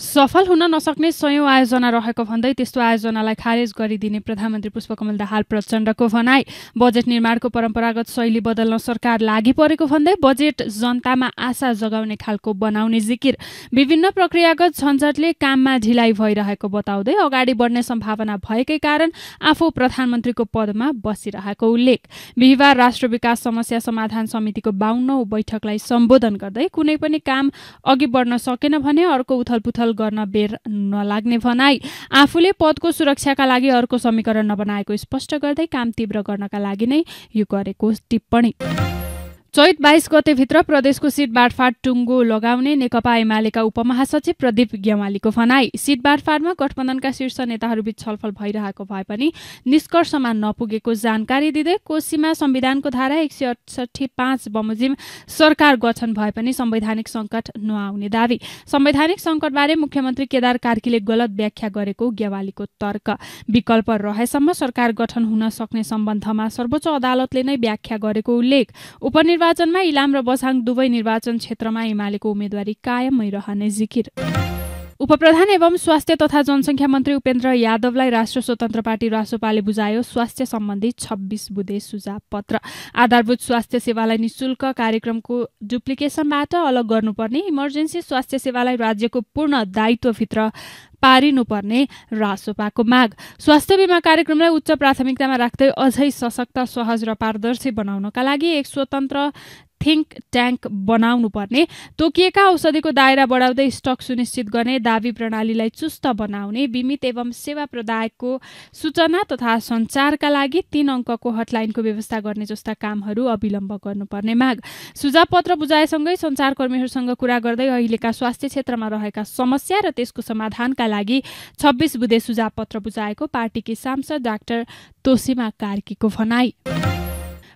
सफल हुन नसक्ने सयौं आयोजना रहेको भन्दै त्यस्तो आयोजनालाई खारेज गरिदिने प्रधानमन्त्री पुष्पकमल दाहाल प्रचण्डको भनाई बजेट निर्माणको परम्परागत शैली बदल्न सरकार लागि परेको भन्दै बजेट जनतामा आशा जगाउने खालको बनाउने जिकिर विभिन्न प्रक्रियागत झन्झटले काममा ढिलाइ भइरहेको बताउँदै अगाडि बढ्ने सम्भावना भएकै कारण आफू प्रधानमन्त्रीको पदमा बसिरहेको उल्लेख बिहिबार राष्ट्र विकास समस्या समाधान समितिको बाहुन्नौ बैठकलाई सम्बोधन गर्दै कुनै पनि काम अघि बढ्न सकेन भने अर्को उथलपुथल गर्न बेर नलाग्ने भनाई आफूले पदको सुरक्षाका लागि अर्को समीकरण नबनाएको स्पष्ट गर्दै काम तीव्र गर्नका लागि नै यो गरेको टिप्पणी चैत बाइस गतेभित्र प्रदेशको सिट बाँडफाँड टुङ्गो लगाउने नेकपा एमालेका उपमहासचिव प्रदीप गेवालीको भनाई सिट बाँडफाँडमा गठबन्धनका शीर्ष नेताहरूबीच छलफल भइरहेको भए पनि निष्कर्षमा नपुगेको जानकारी दिँदै कोशीमा संविधानको धारा एक सय अठसट्ठी पाँच बमोजिम सरकार गठन भए पनि संवैधानिक सङ्कट नआउने दावी संवैधानिक सङ्कटबारे मुख्यमन्त्री केदार कार्कीले गलत व्याख्या गरेको गेवालीको तर्क विकल्प रहेसम्म सरकार गठन हुन सक्ने सम्बन्धमा सर्वोच्च अदालतले नै व्याख्या गरेको उल्लेख उपनिर्वाचन निर्वाचनमा इलाम र बसाङ दुवै निर्वाचन क्षेत्रमा एमालेको उम्मेद्वारी कायमै रहने जिकिर उपप्रधान एवं स्वास्थ्य तथा जनसङ्ख्या मन्त्री उपेन्द्र यादवलाई राष्ट्र स्वतन्त्र पार्टी रासोपाले बुझायो स्वास्थ्य सम्बन्धी छब्बिस बुधे सुझाव पत्र आधारभूत स्वास्थ्य सेवालाई निशुल्क कार्यक्रमको डुप्लिकेसनबाट अलग गर्नुपर्ने इमर्जेन्सी स्वास्थ्य सेवालाई राज्यको पूर्ण दायित्वभित्र पारिनुपर्ने रासोपाको माग स्वास्थ्य बिमा कार्यक्रमलाई उच्च प्राथमिकतामा राख्दै अझै सशक्त सहज र पारदर्शी बनाउनका लागि एक स्वतन्त्र थिङ्क ट्याङ्क बनाउनुपर्ने तोकिएका औषधिको दायरा बढाउँदै स्टक सुनिश्चित गर्ने दावी प्रणालीलाई चुस्त बनाउने बिमित एवं सेवा प्रदायकको सूचना तथा सञ्चारका लागि तीन अङ्कको हटलाइनको व्यवस्था गर्ने जस्ता कामहरू अविलम्ब गर्नुपर्ने माग सुझाव पत्र बुझाएसँगै सञ्चारकर्मीहरूसँग कुरा गर्दै अहिलेका स्वास्थ्य क्षेत्रमा रहेका समस्या र त्यसको समाधानका लागि छब्बिस बुधे सुझाव पत्र बुझाएको पार्टीकी सांसद डाक्टर तोसिमा कार्कीको भनाई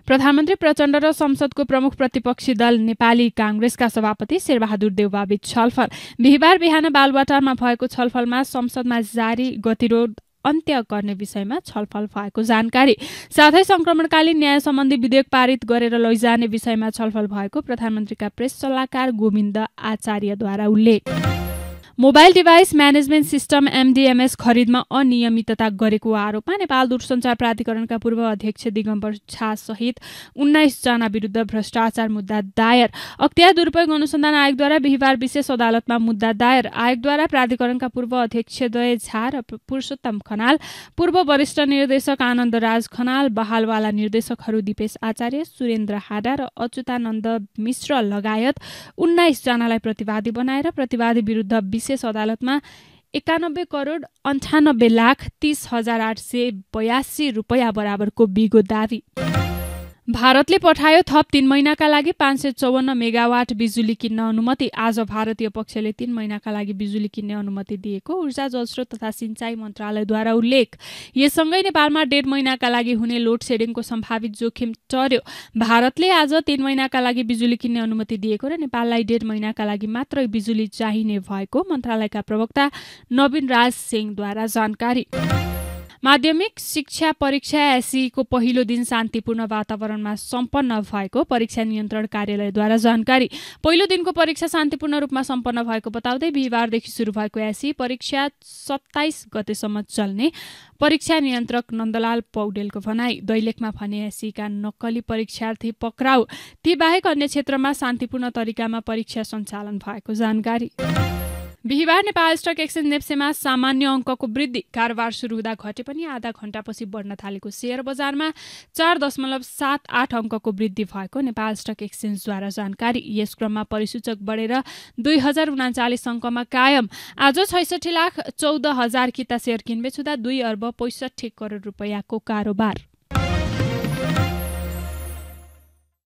प्रधानमन्त्री प्रचण्ड र संसदको प्रमुख प्रतिपक्षी दल नेपाली काङ्ग्रेसका सभापति शेरबहादुर बीच छलफल बिहिबार बिहान बालवाटारमा भएको छलफलमा संसदमा जारी गतिरोध अन्त्य गर्ने विषयमा छलफल भएको जानकारी साथै संक्रमणकालीन न्याय सम्बन्धी विधेयक पारित गरेर लैजाने विषयमा छलफल भएको प्रधानमन्त्रीका प्रेस सल्लाहकार गोविन्द आचार्यद्वारा उल्लेख mobile device management system MDMS खरिदमा अनियमितता गरेको आरोपमा नेपाल दूरसञ्चार प्राधिकरणका पूर्व अध्यक्ष दिगम्बर सहित उन्नाइसजना विरुद्ध भ्रष्टाचार मुद्दा दायर अख्तियार दुरुपयोग अनुसन्धान आयोगद्वारा बिहिबार विशेष अदालतमा मुद्दा दायर आयोगद्वारा प्राधिकरणका पूर्व अध्यक्ष दय झा र पुरुषोत्तम खनाल पूर्व वरिष्ठ निर्देशक आनन्द राज खनाल बहालवाला निर्देशकहरू दिपेश आचार्य सुरेन्द्र हाडा र अच्युतानन्द मिश्र लगायत उन्नाइसजनालाई प्रतिवादी बनाएर प्रतिवादी विरुद्ध विशेष अदालतमा एकानब्बे करोड अन्ठानब्बे लाख तिस हजार आठ सय बयासी रुपियाँ बराबरको बिगो दावी भारतले पठायो थप तीन महिनाका लागि पाँच सय चौवन्न मेगावाट बिजुली किन्न अनुमति आज भारतीय पक्षले तीन महिनाका लागि बिजुली किन्ने अनुमति दिएको ऊर्जा जलस्रोत तथा सिंचाई मन्त्रालयद्वारा उल्लेख यससँगै नेपालमा डेढ महिनाका लागि हुने लोड सेडिङको सम्भावित जोखिम टर्यो भारतले आज तीन महिनाका लागि बिजुली किन्ने अनुमति दिएको र नेपाललाई डेढ महिनाका लागि मात्रै बिजुली चाहिने भएको मन्त्रालयका प्रवक्ता नवीन राज सिंहद्वारा जानकारी माध्यमिक शिक्षा परीक्षा एसीको पहिलो दिन शान्तिपूर्ण वातावरणमा सम्पन्न भएको परीक्षा नियन्त्रण कार्यालयद्वारा जानकारी पहिलो दिनको परीक्षा शान्तिपूर्ण रूपमा सम्पन्न भएको बताउँदै बिहिबारदेखि सुरु भएको एसी परीक्षा सत्ताइस गतेसम्म चल्ने परीक्षा नियन्त्रक नन्दलाल पौडेलको भनाई दैलेखमा भने एसीका नक्कली परीक्षार्थी पक्राउ ती बाहेक अन्य क्षेत्रमा शान्तिपूर्ण तरिकामा परीक्षा सञ्चालन भएको जानकारी बिहिबार नेपाल स्टक एक्सचेन्ज नेप्सेमा सामान्य अङ्कको वृद्धि कारोबार सुरु हुँदा घटे पनि आधा घण्टापछि बढ्न थालेको सेयर बजारमा चार दशमलव सात आठ अङ्कको वृद्धि भएको नेपाल स्टक एक्सचेन्जद्वारा जानकारी यस क्रममा परिसूचक बढेर दुई हजार उनाचालिस अङ्कमा कायम आज छैसठी लाख चौध हजार किता सेयर किनबेच हुँदा दुई अर्ब पैँसठी करोड रुपियाँको कारोबार